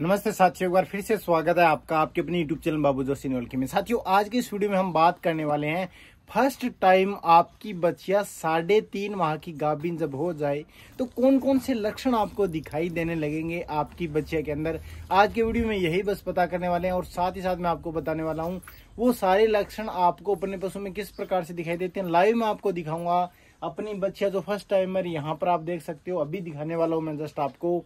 नमस्ते साथियों एक बार फिर से स्वागत है आपका आपके अपने यूट्यूब चैनल बाबू जोशी नोलकी में साथियों आज की इस वीडियो में हम बात करने वाले हैं फर्स्ट टाइम आपकी बच्चिया साढ़े तीन माह की गाभिन जब हो जाए तो कौन कौन से लक्षण आपको दिखाई देने लगेंगे आपकी बच्चिया के अंदर आज के वीडियो में यही बस पता करने वाले हैं और साथ ही साथ मैं आपको बताने वाला हूँ वो सारे लक्षण आपको अपने पशु में किस प्रकार से दिखाई देते हैं लाइव में आपको दिखाऊंगा अपनी बच्चिया जो फर्स्ट मेरी यहाँ पर आप देख सकते हो अभी दिखाने वाला हूँ मैं जस्ट आपको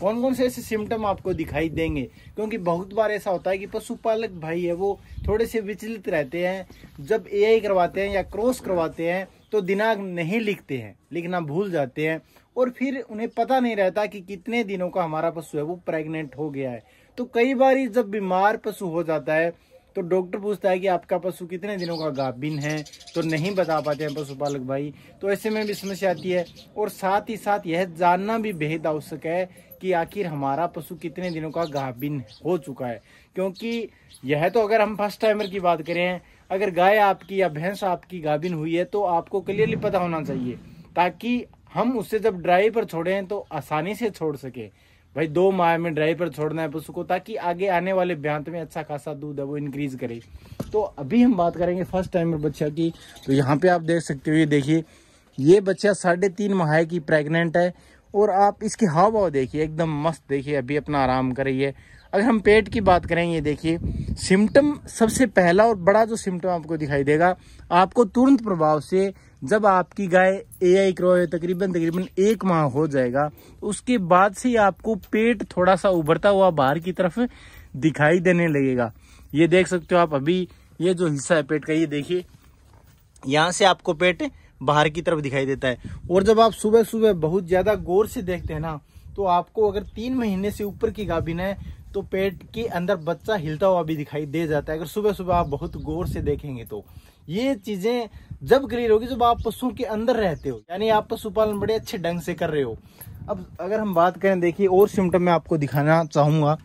कौन कौन से ऐसे सिम्टम आपको दिखाई देंगे क्योंकि बहुत बार ऐसा होता है कि पशुपालक भाई है वो थोड़े से विचलित रहते हैं जब ए करवाते हैं या क्रॉस करवाते हैं तो दिनांक नहीं लिखते हैं लिखना भूल जाते हैं और फिर उन्हें पता नहीं रहता कि कितने दिनों का हमारा पशु है वो प्रेग्नेंट हो गया है तो कई बार जब बीमार पशु हो जाता है तो डॉक्टर पूछता है कि आपका पशु कितने दिनों का गाभिन है तो नहीं बता पाते हैं पशुपालक भाई तो ऐसे में भी समस्या आती है और साथ ही साथ यह जानना भी बेहद आवश्यक है कि आखिर हमारा पशु कितने दिनों का गाभिन हो चुका है क्योंकि यह तो अगर हम फर्स्ट टाइमर की बात करें अगर गाय आपकी या भैंस आपकी गाभिन हुई है तो आपको क्लियरली पता होना चाहिए ताकि हम उसे जब ड्राइव पर छोड़ें तो आसानी से छोड़ सकें भाई दो माह में ड्राई पर छोड़ना है पशु को ताकि आगे आने वाले ब्यांत में अच्छा खासा दूध है वो इंक्रीज करे तो अभी हम बात करेंगे फर्स्ट टाइम बच्चा की तो यहाँ पे आप देख सकते हो ये देखिए ये बच्चा साढ़े तीन माह की प्रेग्नेंट है और आप इसकी हाव भाव देखिए एकदम मस्त देखिए अभी अपना आराम करिए अगर हम पेट की बात करें ये देखिए सिम्टम सबसे पहला और बड़ा जो सिम्टम आपको दिखाई देगा आपको तुरंत प्रभाव से जब आपकी गाय ए आई तकरीबन तकरीबन एक माह हो जाएगा उसके बाद से आपको पेट थोड़ा सा उभरता हुआ बाहर की तरफ दिखाई देने लगेगा ये देख सकते हो आप अभी ये जो हिस्सा है पेट का ये देखिए यहाँ से आपको पेट बाहर की तरफ दिखाई देता है और जब आप सुबह सुबह बहुत ज़्यादा गौर से देखते हैं ना तो आपको अगर तीन महीने से ऊपर की गाभिन है तो पेट के अंदर बच्चा हिलता हुआ भी दिखाई दे जाता है अगर सुबह सुबह आप बहुत गौर से देखेंगे तो ये चीजें जब क्लियर होगी जब आप पशुओं के अंदर रहते हो यानी आप पशुपालन बड़े अच्छे ढंग से कर रहे हो अब अगर हम बात करें देखिए और सिम्टम मैं आपको दिखाना चाहूंगा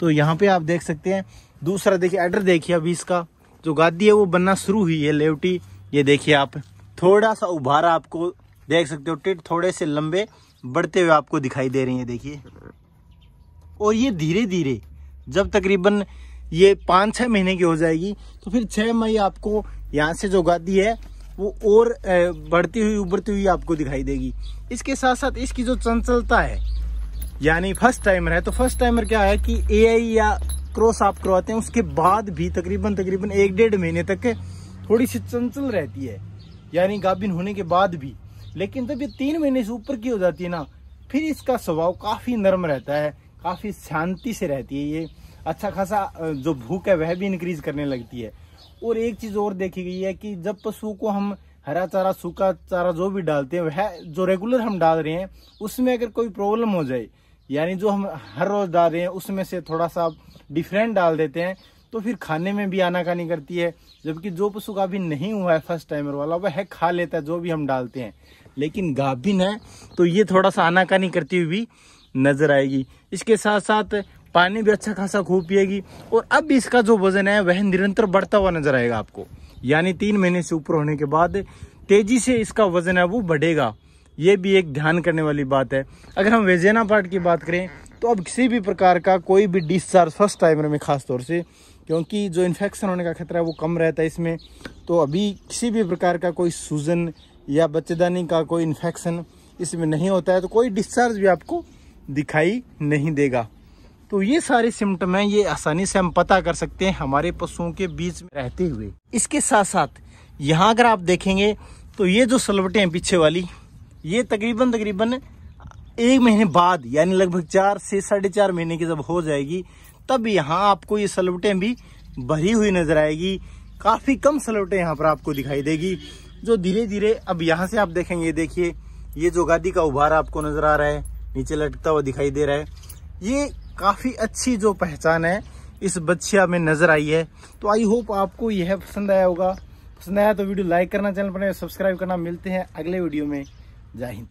तो यहाँ पे आप देख सकते हैं दूसरा देखिए एडर देखिए अभी इसका जो गादी है वो बनना शुरू हुई है लेवटी ये देखिए आप थोड़ा सा उभारा आपको देख सकते हो टिट थोड़े से लंबे बढ़ते हुए आपको दिखाई दे रही है देखिए और ये धीरे धीरे जब तकरीबन ये पाँच छः महीने की हो जाएगी तो फिर छः मई आपको यहाँ से जो गादी है वो और बढ़ती हुई उभरती हुई आपको दिखाई देगी इसके साथ साथ इसकी जो चंचलता है यानी फर्स्ट टाइमर है तो फर्स्ट टाइमर क्या है कि ए या क्रॉस आप करवाते हैं उसके बाद भी तकरीबन तकरीबन एक डेढ़ महीने तक थोड़ी सी चंचल रहती है यानी गाभिन होने के बाद भी लेकिन जब ये तीन महीने से ऊपर की हो जाती है ना फिर इसका स्वभाव काफ़ी नरम रहता है काफ़ी शांति से रहती है ये अच्छा खासा जो भूख है वह भी इंक्रीज करने लगती है और एक चीज़ और देखी गई है कि जब पशु को हम हरा चारा सूखा चारा जो भी डालते हैं वह जो रेगुलर हम डाल रहे हैं उसमें अगर कोई प्रॉब्लम हो जाए यानी जो हम हर रोज़ डाल रहे हैं उसमें से थोड़ा सा डिफरेंट डाल देते हैं तो फिर खाने में भी आनाकानी करती है जबकि जो पशु गाभिन नहीं हुआ है फर्स्ट टाइमर वाला वह है खा लेता है जो भी हम डालते हैं लेकिन गाभिन है तो ये थोड़ा सा आनाकानी करती हुई नजर आएगी इसके साथ साथ पानी भी अच्छा खासा खूब पिएगी और अब इसका जो वजन है वह निरंतर बढ़ता हुआ नजर आएगा आपको यानी तीन महीने से ऊपर होने के बाद तेजी से इसका वजन है वो बढ़ेगा ये भी एक ध्यान करने वाली बात है अगर हम वेजेना पार्ट की बात करें तो अब किसी भी प्रकार का कोई भी डिस्चार्ज फर्स्ट टाइमर में खासतौर से क्योंकि जो इन्फेक्शन होने का खतरा है वो कम रहता है इसमें तो अभी किसी भी प्रकार का कोई सूजन या बच्चेदानी का कोई इन्फेक्शन इसमें नहीं होता है तो कोई डिस्चार्ज भी आपको दिखाई नहीं देगा तो ये सारे सिम्टम हैं ये आसानी से हम पता कर सकते हैं हमारे पशुओं के बीच में रहते हुए इसके साथ साथ यहाँ अगर आप देखेंगे तो ये जो सलवटें हैं पीछे वाली ये तकरीबन तकरीबन एक महीने बाद यानी लगभग चार से साढ़े चार महीने की जब हो जाएगी तब यहाँ आपको ये सलवटें भी भरी हुई नजर आएगी काफ़ी कम सलवटें यहाँ पर आपको दिखाई देगी जो धीरे धीरे अब यहाँ से आप देखेंगे देखिए ये जो गादी का उभार आपको नजर आ रहा है नीचे लटकता हुआ दिखाई दे रहा है ये काफ़ी अच्छी जो पहचान है इस बच्चिया में नजर आई है तो आई होप आपको यह पसंद आया होगा पसंद आया तो वीडियो लाइक करना चैनल पर सब्सक्राइब करना मिलते हैं अगले वीडियो में जय हिंद